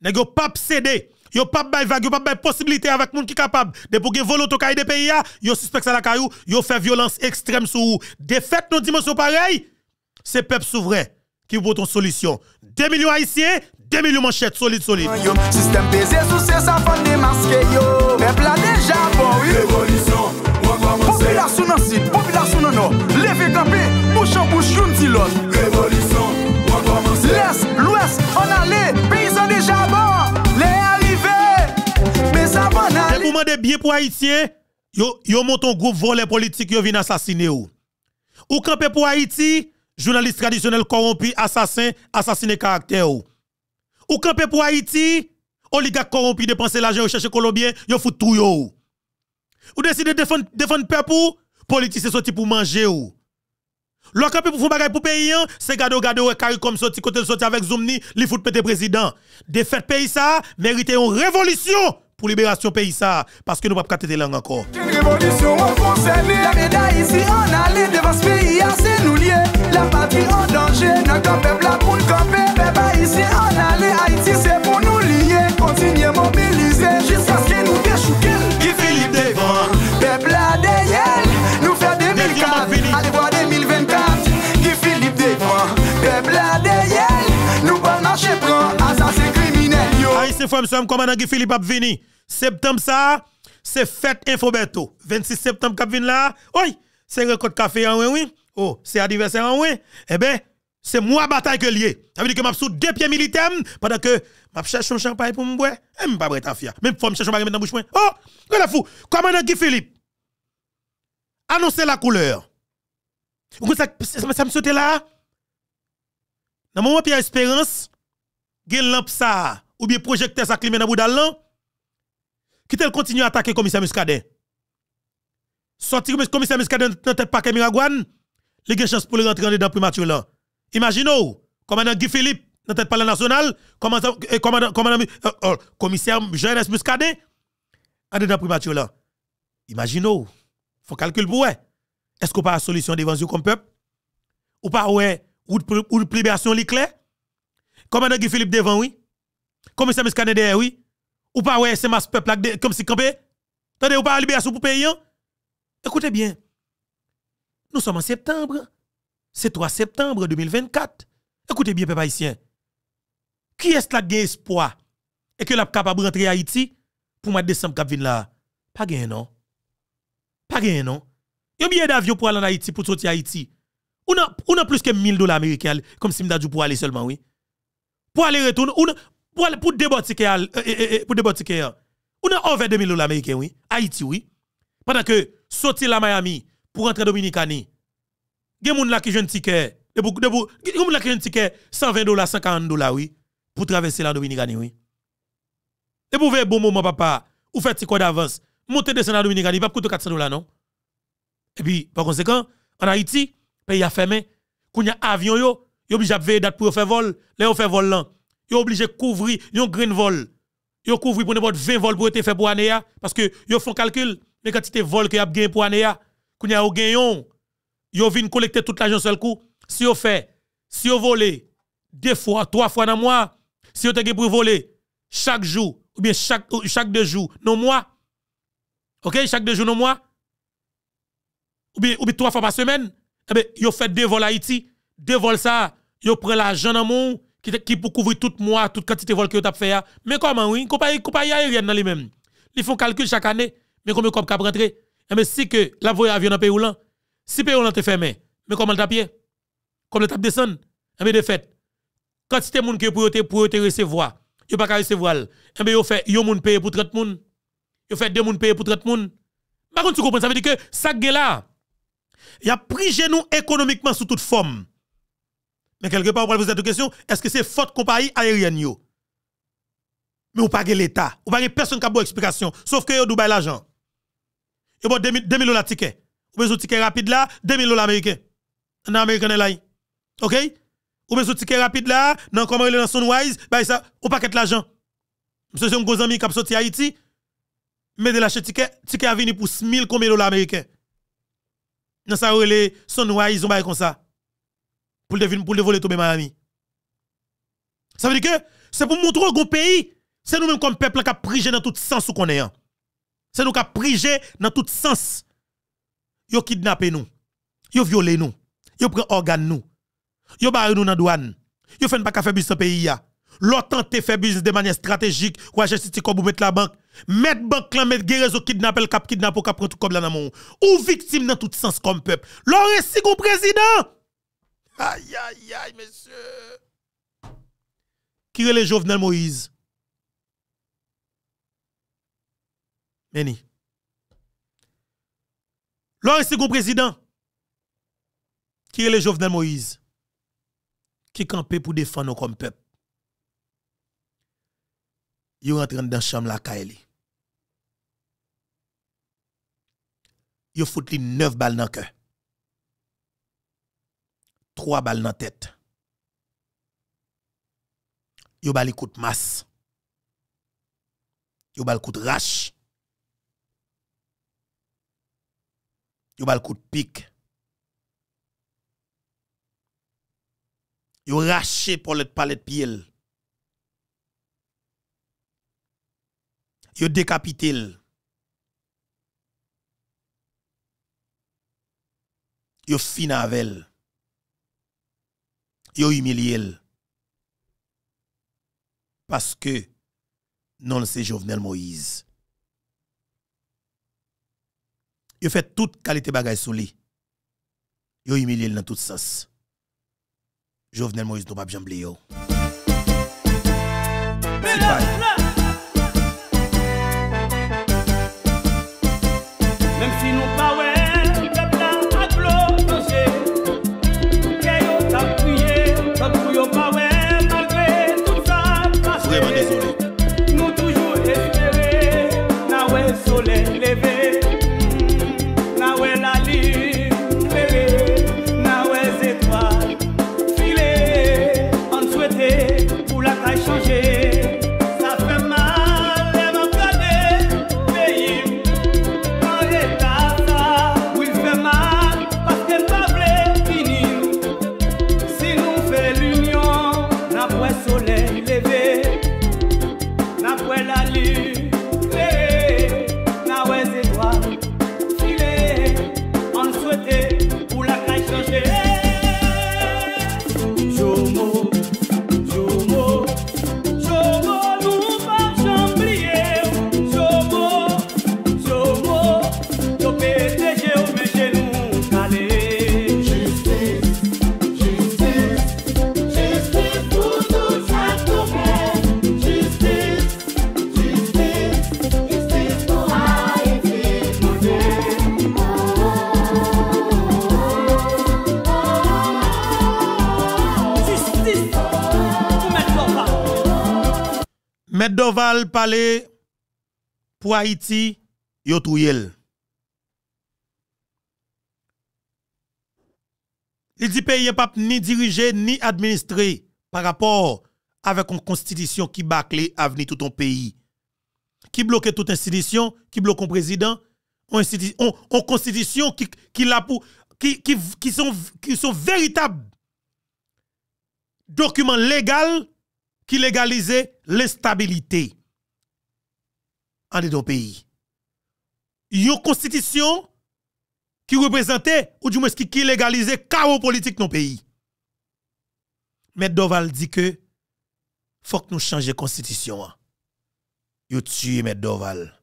N'est-ce pas cédé, yo pas bay vague, yo pas bay possibilité avec moun qui capable de pour voler to de pays yo suspect ça la caillou, yo fait violence extrême sur défaite nos dimensions pareil. C'est peuple souverain qui vous une solution. 2 millions haïtiens, 2 millions manchettes solide solide. Système baisé c'est ça pour démasquer yo. Peuple a déjà bon Révolution, commencer. Population dans sud, population dans nord. des bien pour Haïtien, yo, yo monton groupe volé politique, yo vin assassiner ou. Ou campé pour Haïti, journaliste traditionnel corrompu, assassin, assassiné caractère ou. Ou campé pour Haïti, oligarque corrompu, dépenser l'argent, chercher Colombien, yo fout tout yo. Ou décide de défendre, défendre peuple politique c'est sorti pour manger ou. L'on campé pour faire bagay pour pays, hein, c'est gado gado et carré comme sorti, côté sorti avec Zoumni, li fout pété président. Défaite pays ça, mérite une révolution pour libération pays ça, parce que nous ne pouvons pas capter langue encore. Une révolution en français, la médaille ici en allée devant ce pays, hein, c'est nous liés. La patrie en danger, notre peuple la pour le Peuple, ici on allait Haïti. Comme un commandant Guy Philippe a vini. Septembre ça, c'est fête Infoberto. 26 septembre cap venu là. Oui, c'est récolte café en oui. Oh, c'est anniversaire en oui. Eh ben, c'est moi bataille que lié. Ça veut dire que m'a sous deux pieds militaires pendant que m'a cherche un champagne pour me boire. Et eh, pas prêt à faire. Même faut me chercher un dans bouche moi. Oh, la fou. Commandant Guy Philippe. Annoncez la couleur. Vous ça ça me saute là. Dans moment Pierre Espérance, a lamp ça ou bien projeter sa climat, dans boudal qui tel continue à attaquer commissaire Muscadet. Sortir le commissaire Muscadet dans tête paquet Miragouane, il y a chance pour le rentrer dans primature là. Imaginez-vous, commandant Guy Philippe dans tête palais national, commandant le euh, euh, oh, commissaire Jeunesse Muscadet en dedans primature là. Imaginez-vous, faut calculer pour Est-ce qu'on pas une solution devant vous comme peuple ou pas ouais ou de libération l'éclair Commandant Guy Philippe devant oui comme ça, mes Canadiens, oui. Ou pas, ouais, c'est ma peuple comme si campé. Attendez, ou pas libération pour payer. Hein? Écoutez bien. Nous sommes en septembre. C'est 3 septembre 2024. Écoutez bien, peuple haïtien. Qui est-ce qui a espoir et que l'a capable de rentrer à Haïti pour mois de décembre de là? Pas rien, non. Pas rien, non. Yon billet d'avion pour aller en Haïti, pour sortir Haïti. On a, plus que 1000 dollars américains, comme si m'a dit pour aller seulement, oui. Pour aller retourner, pour, pour euh, euh, euh, pour débotiquer, hein. on a over 2000 dollars américains, oui. Haïti, oui. Pendant que, sortir la Miami pour rentrer Dominicani, il y a des gens qui ont un ticket, de y a des gens qui ticket 120 dollars, 140 dollars, oui, pour traverser la Dominicani, oui. Et pour faire un bon moment, papa, ou faire un quoi d'avance, monter de la Dominicani, il va coûter 400 dollars, non? Et puis, par conséquent, en Haïti, pays a fermé, quand il y a avion, yo, yo obligé à veiller date pour faire vol, là, on fait vol là yo obligé couvrir yon grain vol. Yo couvrir pour n'importe 20 vol pour être faire pour année parce que yo font calcul mais quand tu vol que y a pour année qu'on y a gagné yo vinn collecter tout l'argent seul coup si yo fait si yo volé deux fois, trois fois dans le mois, si vous avez pour voler chaque jour, ou bien chaque, chaque deux jours, non mois, ok, chaque deux jours, non mois, ou bien, ou bien trois fois par semaine, eh bien, vous fait deux vols à Haïti, deux vols ça, vous prenez l'argent dans le monde, qui, qui pour couvrir tout mois, toute quantité de vol que tu as fait. Hein. Mais comment, oui, compagnie, compagnie aérienne dans les mêmes. Ils font calcul chaque année, mais comment ils cap rentrer? Mais eh ben, si que la voie avion dans pays si pays ou là fermé, mais comment le tapier? Comme le tap descend? Mais eh ben, de fait, c'est de monde que pour te, pour te recevoir, yo pas recevoir, mais a eh ben, fait, yo monde payer pour 30 monde yo fait deux monde payer pour 30 monde Par contre, tu comprends, ça veut dire que ça là, il a pris genoux économiquement sous toute forme. Mais quelque part, on vous poser cette question, est-ce que c'est faute compagnie aérienne yo? Mais ou pas l'État, ou pas personne qui a bonne explication, sauf que vous Dubaï l'argent. Et bon, 2000 dollars ticket. Ou ce ticket rapide là, 2000 dollars américain. En américain là. OK? Ou ce ticket rapide là, dans comment il est dans Sunwise, bah ça, ou pas l'argent. Monsieur c'est un ami qui a sorti Haïti, mais de lâcher ticket, ticket a venu pour 1000 combien dollars américains. Dans ça, wise on va comme ça pour le pour le voler tomber Miami. Ça veut dire que c'est pour montrer au pays, c'est nous-mêmes comme peuple qui a dans tout sens où qu'on est. Hein. C'est nous qui a dans tout sens. Yo kidnappé nous. Yo violé nous. Yo pris organe nous. Yo barré nous dans douane. Yo fait pas faire business dans pays là L'OTAN te fait business de manière stratégique ou agir si comme mettre la banque. Mettre banque là, mettre le au kidnapper, cap kidnapper, cap prendre tout comme là dans mon. Ou victime dans tout sens comme peuple. L'on si président. Aïe, aïe, aïe, monsieur. Qui est le Jovenel Moïse? Meni. est second président, qui est le Jovenel Moïse, qui campé pour défendre comme peuple, il rentré dans la chambre la Kaeli. Il fout 9 balles dans le cœur. Tro a bal nan tet. Yo bali kout mas. Yo bal kout rash. Yo bal kout pik. Yo rash e pou let palet pi el. Yo dekapite el. Yo fina vel. yo humilié. Parce que non, c'est Jovenel Moïse. il fait toute qualité bagaille sur lui. Yo humilié dans tout sens. Jovenel Moïse nous pas jamblé yo. Maître Doval Palais pour Haïti, yo Il dit pays pas ni dirigé ni administré par rapport avec une constitution qui bâcle avenir tout ton pays. Qui bloque toute institution, qui bloque un président, une constitution qui la pour qui, sont qui sont véritables documents légaux qui légalisait l'instabilité en nos pays. Une constitution qui représentait, ou du moins qui légalisait chaos politique dans nos pays. Mais Doval dit que faut que nous changions la constitution. Hein. Yo tué Doval.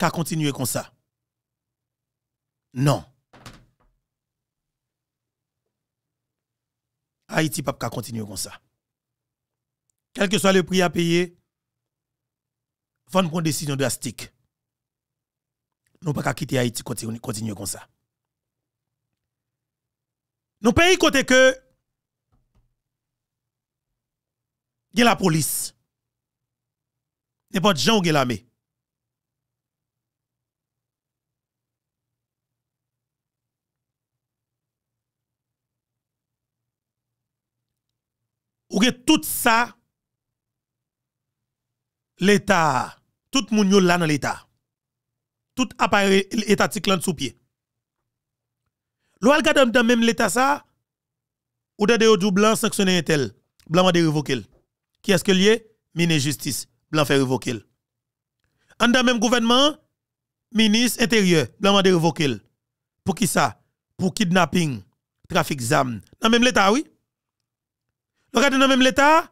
ka kontinuye kon sa. Non. Haiti pap ka kontinuye kon sa. Kelke so non non, a le pri a peye, fon pon desisyon de astik. Non pa ka kite Haiti kontinuye kon sa. Non pe yi kote ke, gen la polis, ne pot jan ou gen la me. ou que tout ça, l'État, tout le monde là dans l'État. Tout appareil étatique là sous pied. L'Oual dans même l'État ça, ou de des blanc sanctionné tel, blanc m'a révoqué. Qui est-ce que lié? Mine justice, blanc fait révoquer. En dans même gouvernement, ministre intérieur, blanc m'a révoquer. Pour qui ça? Pour kidnapping, trafic d'armes. Dans même l'État, oui? Regardez dans le même l'État,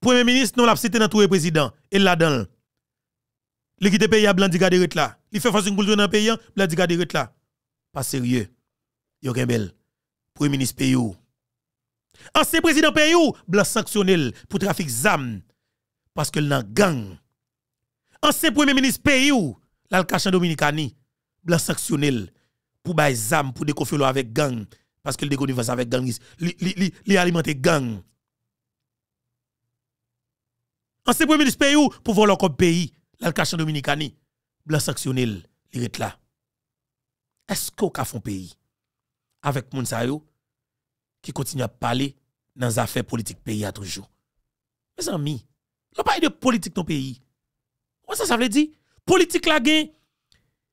Premier ministre, nous l'a cité dans tout le président. Et là-dedans, Le quitte le pays à Blandiga de là. Il fait à une le dans le pays, hein, Blandiga de là. Pas sérieux. Yo bel. Premier ministre pays Ancien président pays blanc sanctionnel pour trafic ZAM parce que dans gang. Ancien premier ministre pays ou, l'al dominicani, blanc sanctionnel pour bay ZAM pour déconfiler avec gang parce que le avec gang, li, li, li, li gang. Ancien premier ministre pays pour voler encore pays, l'alcache dominicani, blanc sanctionnel, il est là. Est-ce qu'on a fait un pays avec Mounsayo qui continue à parler dans les affaires politiques pays à toujours? Mes amis, on parle de politique dans le pays. Qu'est-ce ça, ça veut dire, politique la gain,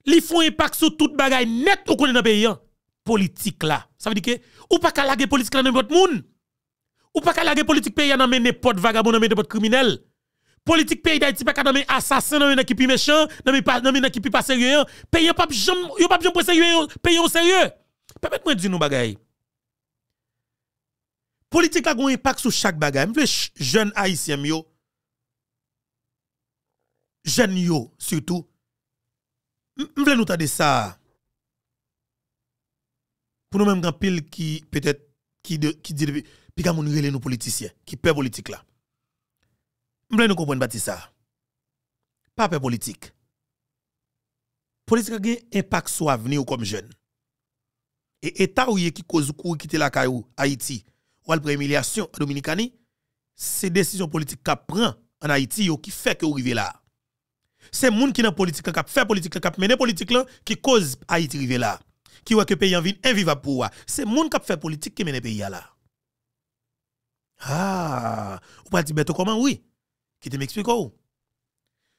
fonds font impact sur toute bagaille net ou dans le pays. Hein. Politique là. Ça veut dire que, ou pas qu'à la politique là dans votre monde. Ou pas qu'à la politique pays dans n'importe vagabond, dans n'importe criminels politique pays d'Haïti pas dans mes assassins dans une équipe méchant dans mes pas dans une équipe pas sérieux pays pas jambe yo pas jamais sérieux pays sérieux permettez-moi de dire nous bagaille politique a un impact sur chaque bagage. Même les jeunes haïtiens, yo, jeunes yo, surtout, m'vle nous de ça. Pour nous même grand pile qui peut-être qui qui dit puis quand nous relé nos politiciens, qui perd politique là. Je nous comprendre pas ça. Pas peur politique. Politique a un impact sur l'avenir comme jeune. Et l'État qui cause qui quitter la caillou Haïti ou la humiliation en Dominicani, c'est décision politique qui prend en Haïti qui fait que vous arrivez là. C'est monde qui dans politique qui fait politique qui mène politique là qui cause Haïti arrive là. Qui voit que pays en ville invivable pour C'est monde qui fait politique qui mène pays là. Ah, ou pas dire comment oui qui te m'explique oh,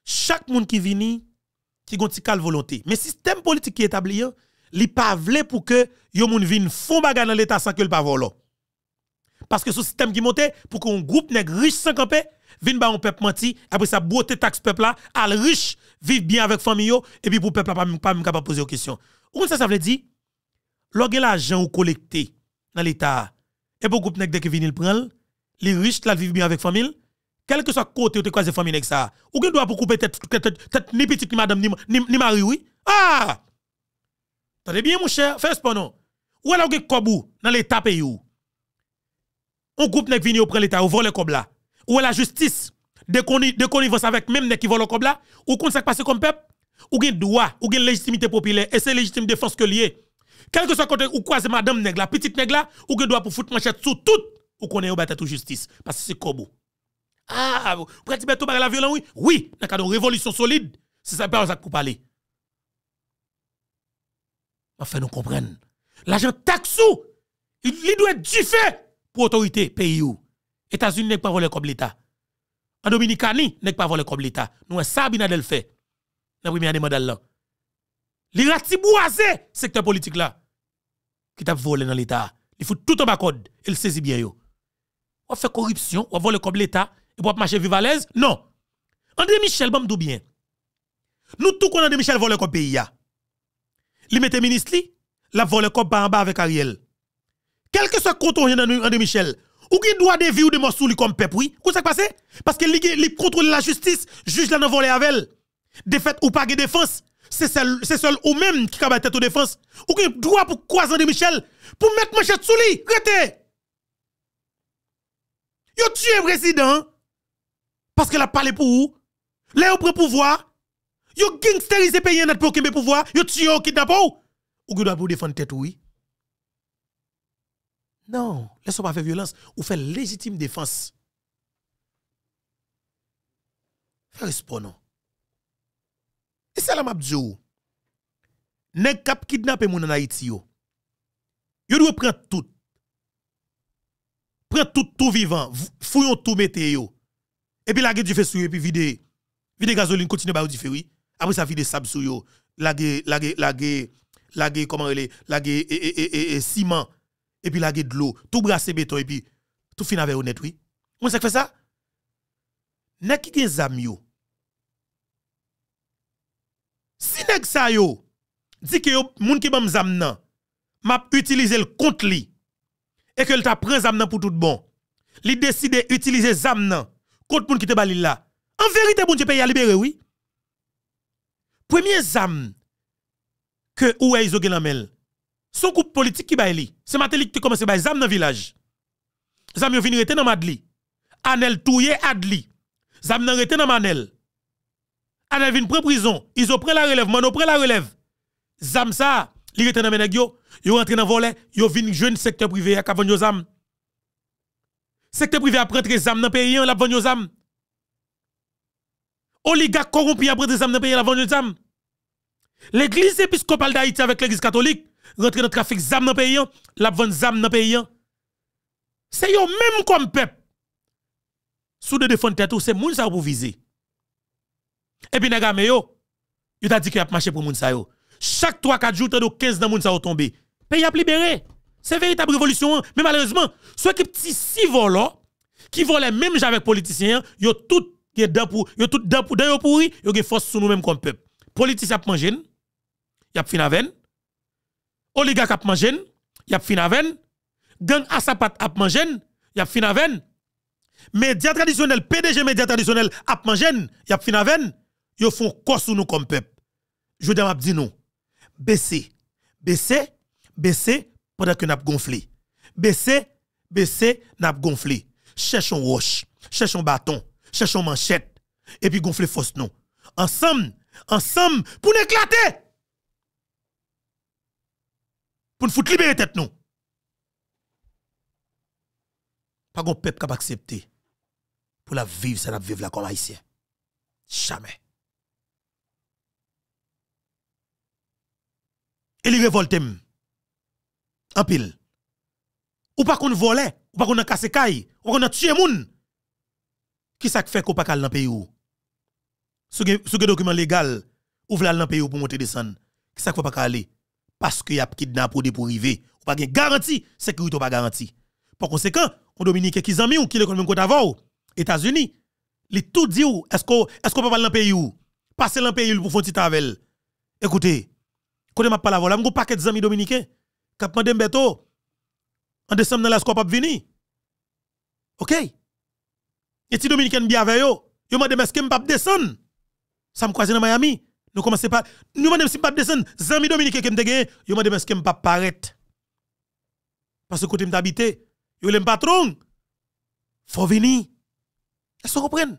Chaque monde qui vient, qui a une volonté. Mais le système politique qui est établi, il hein, pas voulu pour que les gens viennent font choses dans l'État sans que le pas Parce que ce système qui monte, pour qu'un groupe nèg riche sans camper, vienne ba un peuple menti, après ça beauté taxe peuple là, al riche, bien avec famille et puis pour peuple pas pas capable poser des questions. Ou ça ça veut dire Lorsque l'argent ou collecté dans l'état et pour groupe nèg dès que viennent le prendre, les riches vivent bien avec famille, quel que soit côté où tu croises famille avec ça, ou qui doit pour couper tête, tête, ni petite, ni madame, ni, ni, mari, oui. Ah! t'as bien, mon cher, fais ce non. Ou alors, vous kobou dans l'État pays où? Un groupe n'est venu prendre l'État, ou vole le cobla là. Ou la justice, de connivence avec même gens qui vole le cobla là, ou qu'on s'est passé comme peuple, ou gen droit, ou la légitimité populaire, et c'est légitime défense que lié. Quel que soit côté ou croise madame nègla, la, petite nègla, ou gen droit pour foutre manchette sous tout, ou qu'on est au bataille justice, parce que c'est kobou. Ah, vous prêtez bientôt par la violence, oui? Oui, dans le cadre révolution solide, c'est ça que ça que vous parlez. Enfin, nous comprendre. L'agent taxe il doit être du fait pour autorité pays Les États-Unis n'est pas volé comme l'État. En Dominicanie, n'est pas volé comme l'État. Nous, ça, Binadel fait. Dans la première année mandat là. L'iratiboise, secteur politique là, qui t'a volé dans l'État. Il faut tout en bas code. Il saisit bien yo. On fait corruption, on vole comme l'État pour marcher vivre à l'aise. Non. André Michel, bon, tout bien. Nous tout a André Michel vole comme pays. Il mette ministre, la vole comme en bas avec Ariel. Quel que soit compte a André Michel, ou qui doit de vie ou de mort sous lui comme peuple, oui. Qu'est-ce qui passé? Parce que lui contrôle la justice, juge la non volé avec elle. Défaite ou pas de défense, c'est seul, seul ou même qui a tête de défense. Ou qui droit pour croiser André Michel, pour mettre manchette sous lui. Rete! Yo es président parce qu'elle a parlé pour vous. Là, vous prenez pouvoir. Vous gangsterisez pays net pour le pouvoir. Vous tuez au ou. Ou doit vous défendre tête, oui. Non, laissez pas faire violence. Ou faire légitime défense. Faire responsable. non. Et ça, la m'a Nèg kap kidnappé moun en Haïti yo. Yo doit prendre tout. Prendre tout tout vivant, fouillon tout mettez et puis la gueule du feu et puis vide, vide gazoline continue à bah, du Après ça, vide sable sur yo. La gueule, la gueule, la gueule, la comment elle est, la gueule, et, et, et, ciment. Et puis la gueule de l'eau. Tout brasse béton et puis tout fin avec honnête, oui. Moi, que fait ça. N'a qui gen zam yo. Si nek sa yo, dit que yo, moun ki bam zam nan, m'a utilisé le compte li, et que l'ta ta prend zam nan pour tout bon, li décide utiliser zam nan, contre moun qui te balil là. En vérité, bon Dieu pays a libéré, oui. Premier zam que oué iso mêle Son groupe politique qui baili. C'est Matelik qui commence bail zam dans le village. Zam yon vini rete dans Madli. Anel touye Adli. Zam nan rete dans Manel. Anel vin prend prison. Ils ont pris la relève. Mano pris la relève. Zam ça, li rete dans Menegyo. Yo rentre dans volet. Yo vin jeune secteur privé à yon Zam. Secteur privé a pris des âmes dans le pays, hein, la a vendu aux âmes. Oligarque corrompu a pris des âmes dans le pays, âmes. L'église épiscopale d'Haïti avec l'église catholique rentre dans le trafic zam dans le pays, hein, la vente âmes dans le pays. Hein. C'est eux même comme peuple. Sous de tête, c'est moun pour viser. Et puis, nagame yo, yo t'a dit qu'il a marché pour moun Chaque 3-4 jours, t'as 15 dans moun ça tomber. Pays a libéré. C'est véritable révolution. Hein. Mais malheureusement, ceux qui petit si volo, qui volent même avec politiciens, ils ont tout dedans pour ils tout dedans pour d'ailleurs pourri, ils ont force sur nous-mêmes comme peuple. Politiciens a mangé, y a fin avec. Oligarque a mangé, y a fin avec. Gang asapat a mangé, y a fin avec. Média traditionnel, PDG médias traditionnels a mangé, y a fin avec. Ils font quoi sur nous comme peuple. Je dis non. Baissez, baissez, baissez pendant que nous avons gonflé. Baissez, baissez, nous pas gonflé. Cherchons roche, cherchons bâton, cherchons manchette, et puis gonfler force nous. Ensemble, ensemble, pour nous éclater. Pour nous foutre libérer tête nous. Pas qu'on peuple capable accepter pour la vivre, ça pas vivre la comme haïtien. Jamais. Et les révoltés pile. Ou pas qu'on vole, ou pas qu'on casse caille, ou qu'on tuer moun. Qui ça fait qu'on pas dans pays ou? Sous un document légal, ouvre dans pays ou pour monter descendre. Qui ça fait pas aller? Parce qu'il y a kidnappé ou pour arriver. Ou pas garantie, sécurité pas garantie. Par conséquent, on Dominique qui zami ou qui même côté avant, États-Unis, les tout dit ou est-ce qu'on est qu'on peut aller dans pays ou? Passer dans pays pour faire petit travail. Écoutez, quand parle pas la voilà, pas paquet d'amis dominicains. Cap mandé Mbeto. En décembre, dans l'escope, vini. OK? Et si Dominicain bien avec yo, yo m'a demandé est-ce que m'pap descendre? Ça me croise dans Miami. Nous commençons pas. Nous m'a si m'pap descendre. Zami Dominicain qui m'te gagné, yo m'a demandé est-ce que m'pap paraître. Parce que côté m'habité, yo l'aime patron. Faut venir. Est-ce qu'on comprend?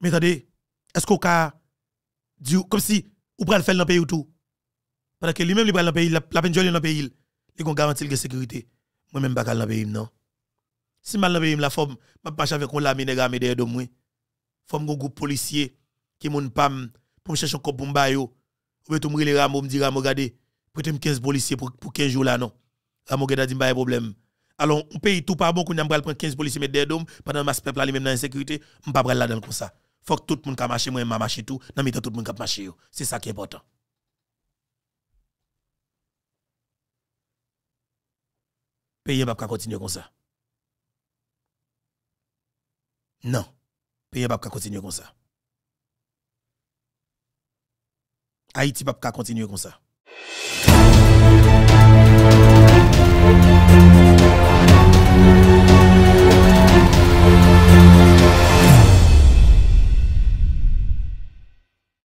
Mais attendez, est-ce qu'on du comme si ou le faire dans pays ou tout? Parce que lui-même, il va dans le pays, la peine dans le pays, il va garantir la sécurité. Moi-même, je ne vais pas dans le pays, non. Si je vais dans le pays, la femme, je pas avec un lame nègre armé derrière de moi. Femme, un groupe policier qui m'ont pas pour me chercher un cop pour me bailler. Ou bien, tu me les rameaux, me dire, regardez, prêtez-moi 15 policiers pour, 15 jours là, non. Rameaux, il a dit, pas de problème. Alors, on pays tout pas bon, qu'on a prendre 15 policiers mettre derrière pendant que ce peuple lui-même dans l'insécurité, je ne vais pas là-dedans comme ça. Faut que tout le monde marche, moi, je marche tout, dans le tout le monde marche. C'est ça qui est important. pays va pas continuer comme ça. Non, pays va pas continuer comme ça. Haïti va pas continuer comme ça.